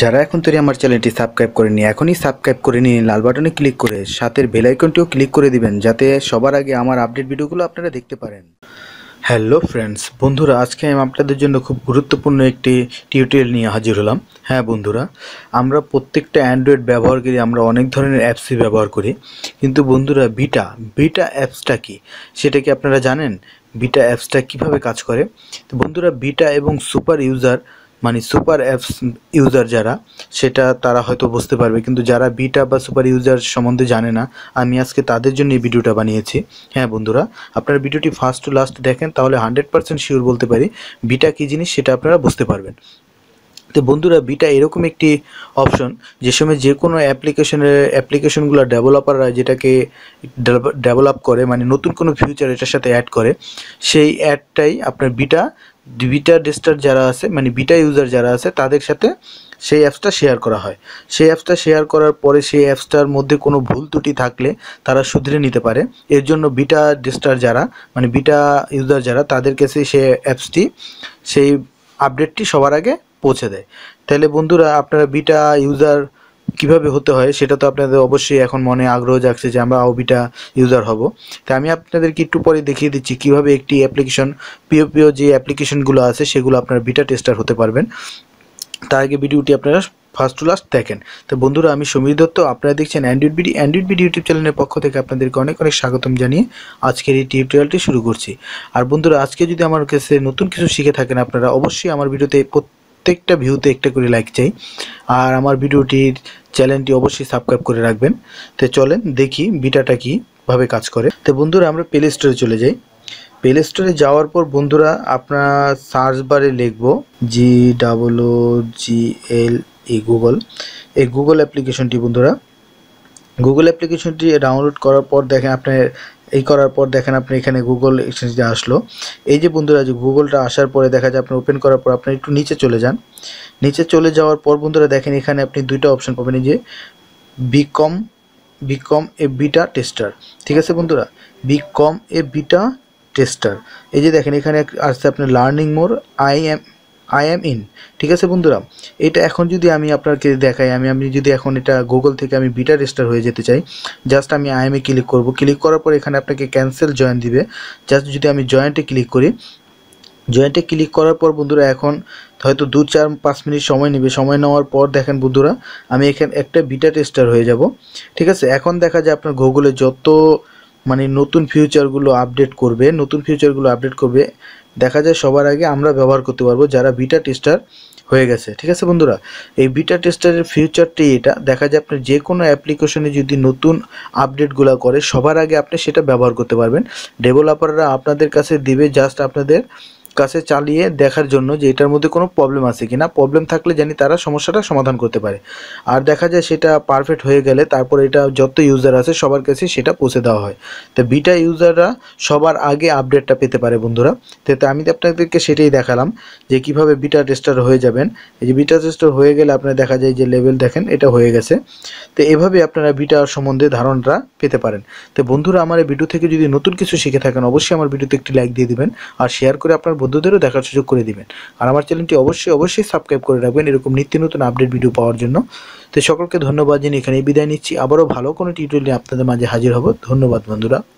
যারা এখন তৈরি আমার চ্যানেলটি সাবস্ক্রাইব করেনি এখনই সাবস্ক্রাইব করে নিন লাল বাটনে ক্লিক করে সাথের বেল আইকনটিও ক্লিক করে দিবেন যাতে সবার আগে আমার আপডেট ভিডিওগুলো আপনারা দেখতে পারেন হ্যালো ফ্রেন্ডস বন্ধুরা আজকে আমি আপনাদের জন্য খুব গুরুত্বপূর্ণ একটি টিউটোরিয়াল নিয়ে হাজির হলাম হ্যাঁ বন্ধুরা আমরা প্রত্যেকটা অ্যান্ড্রয়েড ব্যবহার করি আমরা অনেক ধরনের অ্যাপসই ব্যবহার করি কিন্তু বন্ধুরা বিটা বিটা অ্যাপসটা কি সেটা কি আপনারা জানেন বিটা অ্যাপসটা কিভাবে কাজ করে তো বন্ধুরা বিটা এবং সুপার ইউজার মানে সুপার অ্যাপস ইউজার যারা সেটা তারা হয়তো বুঝতে পারবে কিন্তু যারা বিটা বা সুপার ইউজার সম্বন্ধে জানে না আমি আজকে তাদের জন্য এই ভিডিওটা বানিয়েছি হ্যাঁ বন্ধুরা আপনারা ভিডিওটি ফার্স্ট টু লাস্ট দেখেন তাহলে হান্ড্রেড পারসেন্ট শিওর বলতে পারি বিটা কী জিনিস সেটা আপনারা বুঝতে পারবেন তো বন্ধুরা বিটা এরকম একটি অপশন যে সময় যে কোনো অ্যাপ্লিকেশনের অ্যাপ্লিকেশনগুলো ডেভেলপাররা যেটাকে ডেভেলপ করে মানে নতুন কোনো ফিউচার এটার সাথে অ্যাড করে সেই অ্যাডটাই আপনার বিটা বিটা ডেস্টার যারা আছে মানে বিটা ইউজার যারা আছে তাদের সাথে সেই অ্যাপসটা শেয়ার করা হয় সেই অ্যাপসটা শেয়ার করার পরে সেই অ্যাপসটার মধ্যে কোনো ভুল ত্রুটি থাকলে তারা শুধরে নিতে পারে এর জন্য বিটা ডেস্টার যারা মানে বিটা ইউজার যারা তাদের কাছে সেই অ্যাপসটি সেই আপডেটটি সবার আগে পৌঁছে দেয় তাহলে বন্ধুরা আপনারা বিটা ইউজার কিভাবে হতে হয় সেটা তো আপনাদের অবশ্যই এখন মনে আগ্রহ জাগছে যে আমরা আওবিটা ইউজার হব তো আমি আপনাদেরকে একটু পরে দেখিয়ে দিচ্ছি কিভাবে একটি অ্যাপ্লিকেশন পিও পিও যে অ্যাপ্লিকেশনগুলো আছে সেগুলো আপনার বিটা টেস্টার হতে পারবেন তার আগে ভিডিওটি আপনারা ফার্স্ট টু লাস্ট দেখেন তো বন্ধুরা আমি সমীর দত্ত আপনারা দেখছেন Android BD Android BD YouTube চ্যানেলের পক্ষ থেকে আপনাদেরকে অনেক অনেক স্বাগতম জানিয়ে আজকের এই টিউটোরিয়ালটি শুরু করছি আর বন্ধুরা আজকে যদি আমার কাছে নতুন কিছু শিখে থাকেন আপনারা অবশ্যই আমার ভিডিওতে প্রত্যেকটা ভিউতে একটা করে লাইক চাই আর আমার ভিডিওটির চ্যানেলটি অবশ্যই সাবস্ক্রাইব করে রাখবেন তো চলেন দেখি বিটাটা কীভাবে কাজ করে তো বন্ধুরা আমরা প্লে স্টোরে চলে যাই প্লে স্টোরে যাওয়ার পর বন্ধুরা আপনার সার্চ বারে লিখবো জি ডাবলো জি এল এই গুগল এই গুগল অ্যাপ্লিকেশনটি বন্ধুরা গুগল অ্যাপ্লিকেশনটি ডাউনলোড করার পর দেখেন আপনার এই করার পর দেখেন আপনি এখানে গুগল এক্সচেঞ্জটা আসলো এই যে বন্ধুরা যে গুগলটা আসার পরে দেখা যায় আপনি ওপেন করার পর আপনি একটু নিচে চলে যান নিচে চলে যাওয়ার পর বন্ধুরা দেখেন এখানে আপনি দুইটা অপশন পাবেন যে become become a beta tester ঠিক আছে বন্ধুরা বিকম এ বিটা টেস্টার এই যে দেখেন এখানে আসছে আপনার learning more I am I am in ঠিক আছে বন্ধুরা এটা এখন যদি আমি আপনাকে দেখাই আমি আমি যদি এখন এটা গুগল থেকে আমি বিটা রেজিস্টার হয়ে যেতে চাই জাস্ট আমি আই এমে ক্লিক করব ক্লিক করার পর এখানে আপনাকে ক্যান্সেল জয়েন দিবে জাস্ট যদি আমি জয়েন্টে ক্লিক করি জয়েন্টে ক্লিক করার পর বন্ধুরা এখন হয়তো দু চার পাঁচ মিনিট সময় নেবে সময় নেওয়ার পর দেখেন বন্ধুরা আমি এখানে একটা বিটা টেস্টার হয়ে যাব ঠিক আছে এখন দেখা যায় আপনার গুগলে যত মানে নতুন ফিউচারগুলো আপডেট করবে নতুন ফিউচারগুলো আপডেট করবে দেখা যায় সবার আগে আমরা ব্যবহার করতে পারবো যারা বিটা টেস্টার হয়ে গেছে ঠিক আছে বন্ধুরা এই বিটা টেস্টারের ফিউচারটি এটা দেখা যায় আপনি যে কোনো অ্যাপ্লিকেশনে যদি নতুন আপডেটগুলো করে সবার আগে আপনি সেটা ব্যবহার করতে পারবেন ডেভেলপাররা আপনাদের কাছে দিবে জাস্ট আপনাদের কাছে চালিয়ে দেখার জন্য যে এটার মধ্যে কোনো প্রবলেম আছে কিনা প্রবলেম থাকলে জানি তারা সমস্যাটা সমাধান করতে পারে আর দেখা যায় সেটা পারফেক্ট হয়ে গেলে তারপর এটা যত ইউজার আছে সবার কাছে সেটা পৌঁছে দেওয়া হয় তো বিটা ইউজাররা সবার আগে আপডেটটা পেতে পারে বন্ধুরা তো আমি আপনাদেরকে সেটাই দেখালাম যে কিভাবে বিটা টেস্টার হয়ে যাবেন এই যে বিটা টেস্টার হয়ে গেলে আপনার দেখা যায় যে লেভেল দেখেন এটা হয়ে গেছে তো এভাবে আপনারা বিটা সম্বন্ধে ধারণাটা পেতে পারেন তো বন্ধুরা আমার এই ভিডিও থেকে যদি নতুন কিছু শিখে থাকেন অবশ্যই আমার ভিডিওতে একটি লাইক দিয়ে দিবেন আর শেয়ার করে আপনার বন্ধুদেরও দেখার সুযোগ করে দিবেন আর আমার চ্যানেলটি অবশ্যই অবশ্যই সাবস্ক্রাইব করে রাখবেন এরকম নিত্য নতুন আপডেট ভিডিও পাওয়ার জন্য তো সকলকে ধন্যবাদ জানিয়ে এখানে বিদায় নিচ্ছি আবারও ভালো কোনো টিউটোরিয়াল আপনাদের মাঝে হাজির হব ধন্যবাদ বন্ধুরা